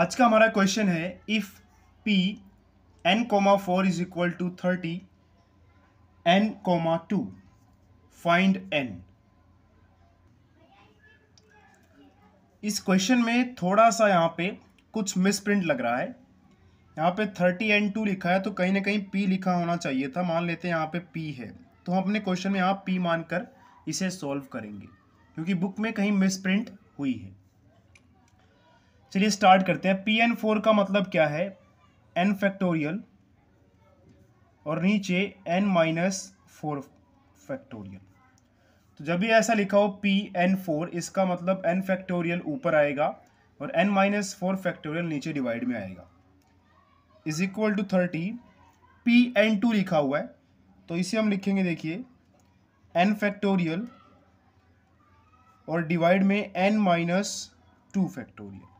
आज का हमारा क्वेश्चन है if P N comma four is equal to thirty N comma two find N इस क्वेश्चन में थोड़ा सा यहाँ पे कुछ मिसप्रिंट लग रहा है यहाँ पे थर्टी एन टू लिखा है तो कहीं ना कहीं पी लिखा होना चाहिए था मान लेते हैं यहाँ पे पी है तो हम अपने क्वेश्चन में यहाँ पी मानकर इसे सॉल्व करेंगे क्योंकि बुक में कहीं मिसप्रिंट हुई है चलिए स्टार्ट करते हैं पी एन फोर का मतलब क्या है एन फैक्टोरियल और नीचे एन माइनस फोर फैक्टोरियल तो जब भी ऐसा लिखा हो पी एन फोर इसका मतलब एन फैक्टोरियल ऊपर आएगा और एन माइनस फोर फैक्टोरियल नीचे डिवाइड में आएगा is equal to thirty P N two लिखा हुआ है तो इसे हम लिखेंगे देखिए एन फैक्टोरियल और डिवाइड में एन माइनस टू फैक्टोरियल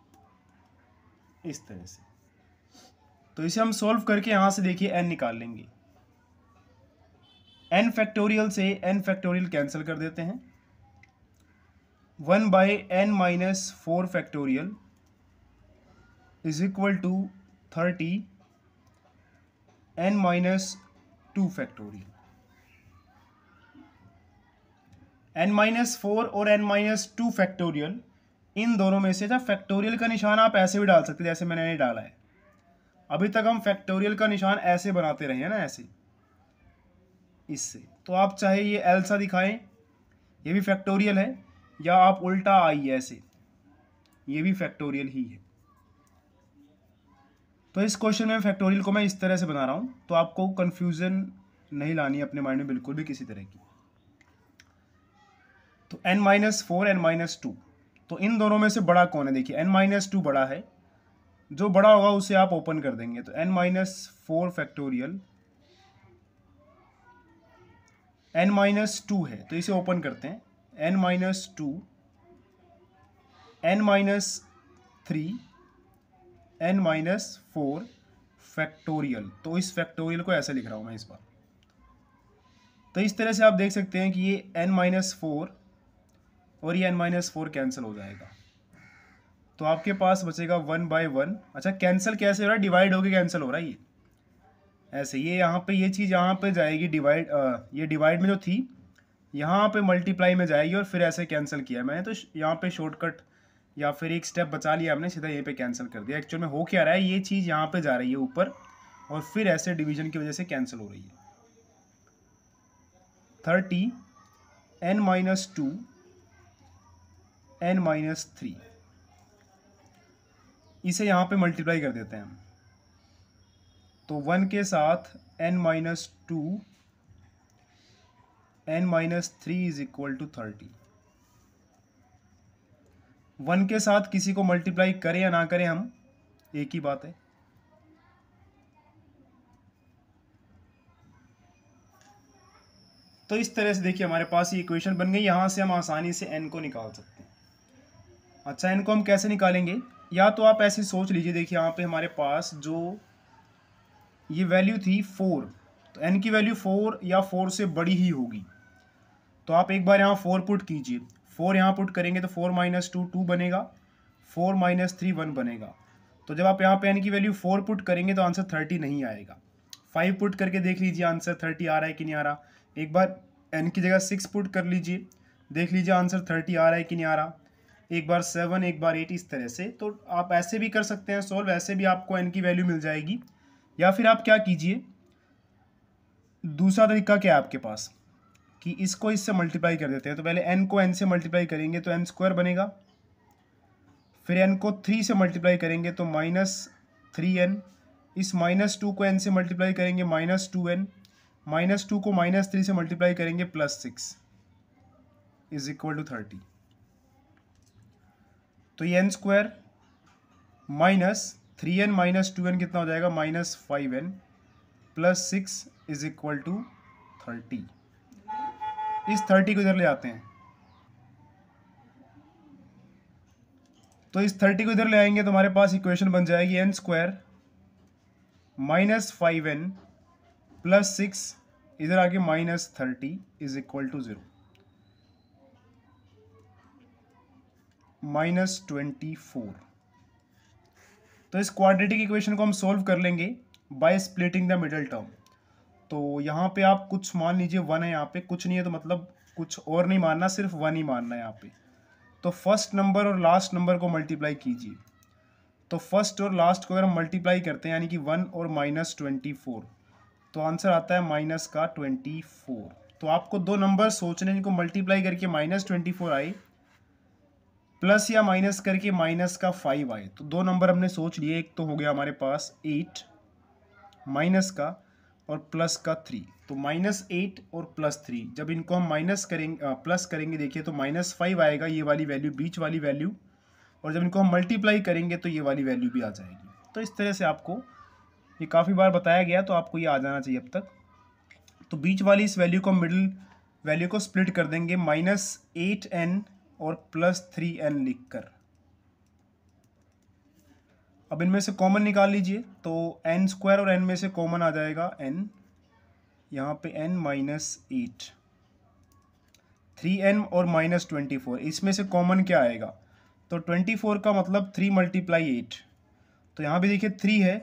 इस तरह से तो इसे हम सॉल्व करके यहां से देखिए एन निकाल लेंगे एन फैक्टोरियल से एन फैक्टोरियल कैंसिल कर देते हैं one by N minus four factorial is equal to thirty N minus two factorial N minus four और एन माइनस टू फैक्टोरियल इन दोनों में से जब फैक्टोरियल का निशान आप ऐसे भी डाल सकते जैसे मैंने नहीं डाला है अभी तक हम फैक्टोरियल का निशान ऐसे बनाते रहे हैं ना ऐसे इससे तो आप चाहे ये एल सा दिखाएं ये भी फैक्टोरियल है या आप उल्टा आई ऐसे ये भी फैक्टोरियल ही है तो इस क्वेश्चन में फैक्टोरियल को मैं इस तरह से बना रहा हूँ तो आपको कन्फ्यूज़न नहीं लानी अपने माइंड में बिल्कुल भी किसी तरह की तो N minus four N minus two तो इन दोनों में से बड़ा कौन है देखिए एन माइनस टू बड़ा है जो बड़ा होगा उसे आप ओपन कर देंगे तो N minus four factorial N minus two है तो इसे ओपन करते हैं N minus two N minus three N minus four factorial तो इस फैक्टोरियल को ऐसे लिख रहा हूं मैं इस बार तो इस तरह से आप देख सकते हैं कि ये एन माइनस फोर और ये एन माइनस फोर कैंसिल हो जाएगा तो आपके पास बचेगा वन बाय वन अच्छा कैंसिल कैसे हो रहा है डिवाइड होके कैंसिल हो रहा है ये ऐसे ये यहाँ पे ये चीज़ यहाँ पे जाएगी डिवाइड ये डिवाइड में जो थी यहाँ पे मल्टीप्लाई में जाएगी और फिर ऐसे कैंसिल किया मैंने तो यहाँ पे शॉर्टकट या फिर एक स्टेप बचा लिया हमने सीधा यहीं पे कैंसिल कर दिया एक्चुअल में हो क्या रहा है ये चीज़ यहाँ पे जा रही है ऊपर और फिर ऐसे डिवीजन की वजह से कैंसिल हो रही है thirty N minus two N minus three इसे यहाँ पे मल्टीप्लाई कर देते हैं हम तो वन के साथ N minus two N minus three is equal to thirty one के साथ किसी को मल्टीप्लाई करें या ना करें हम एक ही बात है तो इस तरह से देखिए हमारे पास ये इक्वेशन बन गई यहां से हम आसानी से एन को निकाल सकते हैं अच्छा इनको हम कैसे निकालेंगे या तो आप ऐसे सोच लीजिए देखिए यहाँ पे हमारे पास जो ये वैल्यू थी फोर तो एन की वैल्यू फोर या फोर से बड़ी ही होगी तो आप एक बार यहाँ फोर पुट कीजिए फोर यहाँ पुट करेंगे तो फोर माइनस टू टू बनेगा फोर माइनस थ्री वन बनेगा तो जब आप यहाँ पे एन की वैल्यू फोर पुट करेंगे तो आंसर थर्टी नहीं आएगा फाइव पुट करके देख लीजिए आंसर थर्टी आ रहा है कि नहीं आ रहा एक बार एन की जगह सिक्स पुट कर लीजिए देख लीजिए आंसर थर्टी आ रहा है कि नहीं आ रहा एक बार सेवन एक बार एट इस तरह से तो आप ऐसे भी कर सकते हैं सोल्व ऐसे भी आपको एन की वैल्यू मिल जाएगी या फिर आप क्या कीजिए दूसरा तरीका क्या है आपके पास कि इसको इससे मल्टीप्लाई कर देते हैं तो पहले एन को एन से मल्टीप्लाई करेंगे तो एन स्क्वायर बनेगा फिर एन को थ्री से मल्टीप्लाई करेंगे तो माइनस थ्री एन इस माइनस टू को एन से मल्टीप्लाई करेंगे minus two N minus two को माइनस थ्री से मल्टीप्लाई करेंगे plus six is equal to thirty तो ये N square minus three N minus two N कितना हो जाएगा minus five N plus six is equal to thirty इस thirty को इधर ले आते हैं तो इस थर्टी को इधर ले आएंगे तो हमारे पास इक्वेशन बन जाएगी N square minus five N plus six इधर आके minus thirty is equal to zero minus twenty four तो इस क्वाड्रेटिक इक्वेशन को हम सॉल्व कर लेंगे by splitting the middle term तो यहाँ पे आप कुछ मान लीजिए वन है यहाँ पे कुछ नहीं है तो मतलब कुछ और नहीं मानना सिर्फ वन ही मानना है यहाँ पे तो फर्स्ट नंबर और लास्ट नंबर को मल्टीप्लाई कीजिए तो फर्स्ट और लास्ट को अगर हम मल्टीप्लाई करते हैं यानी कि वन और माइनस ट्वेंटी फोर तो आंसर आता है माइनस का ट्वेंटी फोर तो आपको दो नंबर सोचने जिनको मल्टीप्लाई करके माइनस ट्वेंटी फोर आए प्लस या माइनस करके माइनस का फाइव आए तो दो नंबर हमने सोच लिए एक तो हो गया हमारे पास एट माइनस का और प्लस का थ्री तो माइनस एट और प्लस थ्री जब इनको हम माइनस करेंगे प्लस करेंगे देखिए तो माइनस फाइव आएगा ये वाली वैल्यू बीच वाली वैल्यू और जब इनको हम मल्टीप्लाई करेंगे तो ये वाली वैल्यू भी आ जाएगी तो इस तरह से आपको ये काफ़ी बार बताया गया तो आपको ये आ जाना चाहिए अब तक तो बीच वाली इस वैल्यू को मिडिल वैल्यू को स्प्लिट कर देंगे माइनस एट एन और प्लस थ्री एन लिख कर अब इनमें से कॉमन निकाल लीजिए तो एन स्क्वायर और एन में से कॉमन आ जाएगा एन यहाँ पे N minus eight three N और माइनस ट्वेंटी फोर इसमें से कॉमन क्या आएगा तो ट्वेंटी फोर का मतलब थ्री मल्टीप्लाई एट तो यहाँ भी देखिए थ्री है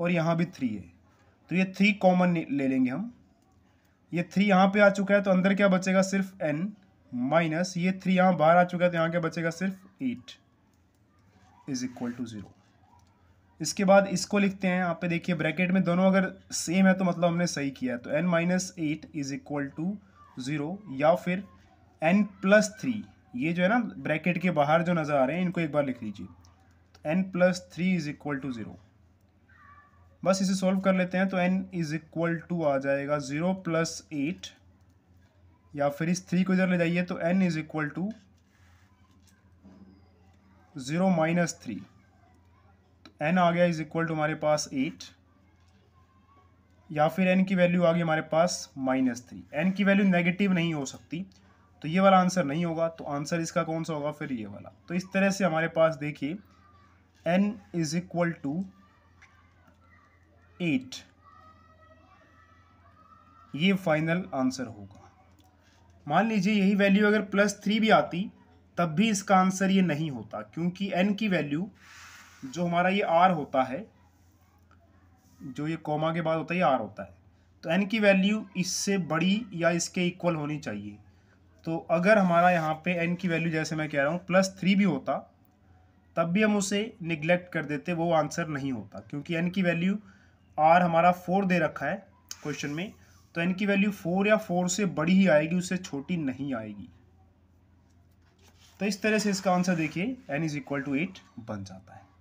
और यहाँ भी थ्री है तो ये थ्री कॉमन ले लेंगे हम ये थ्री यहाँ पे आ चुका है तो अंदर क्या बचेगा सिर्फ एन माइनस ये थ्री यहाँ बाहर आ चुका है तो यहाँ क्या बचेगा सिर्फ eight is equal to zero इसके बाद इसको लिखते हैं आप पे देखिए ब्रैकेट में दोनों अगर सेम है तो मतलब हमने सही किया है तो N minus eight is equal to zero या फिर एन प्लस थ्री ये जो है ना ब्रैकेट के बाहर जो नज़र आ रहे हैं इनको एक बार लिख लीजिए तो N plus three is equal to zero बस इसे सॉल्व कर लेते हैं तो एन इज इक्वल टू आ जाएगा ज़ीरो प्लस एट या फिर इस थ्री को इधर ले जाइए तो N is equal to zero minus three तो एन आ गया इज इक्वल टू हमारे पास एट या फिर एन की वैल्यू आ गई हमारे पास माइनस थ्री एन की वैल्यू नेगेटिव नहीं हो सकती तो ये वाला आंसर नहीं होगा तो आंसर इसका कौन सा होगा फिर ये वाला तो इस तरह से हमारे पास देखिए N is equal to eight ये फाइनल आंसर होगा मान लीजिए यही वैल्यू अगर प्लस थ्री भी आती तब भी इसका आंसर ये नहीं होता क्योंकि एन की वैल्यू जो हमारा ये आर होता है जो ये कॉमा के बाद होता है ये आर होता है तो एन की वैल्यू इससे बड़ी या इसके इक्वल होनी चाहिए तो अगर हमारा यहाँ पे एन की वैल्यू जैसे मैं कह रहा हूँ प्लस थ्री भी होता तब भी हम उसे निगलेक्ट कर देते वो आंसर नहीं होता क्योंकि एन की वैल्यू आर हमारा फोर दे रखा है क्वेश्चन में तो एन की वैल्यू फोर या फोर से बड़ी ही आएगी उससे छोटी नहीं आएगी तो इस तरह से इसका आंसर देखिए N is equal to eight बन जाता है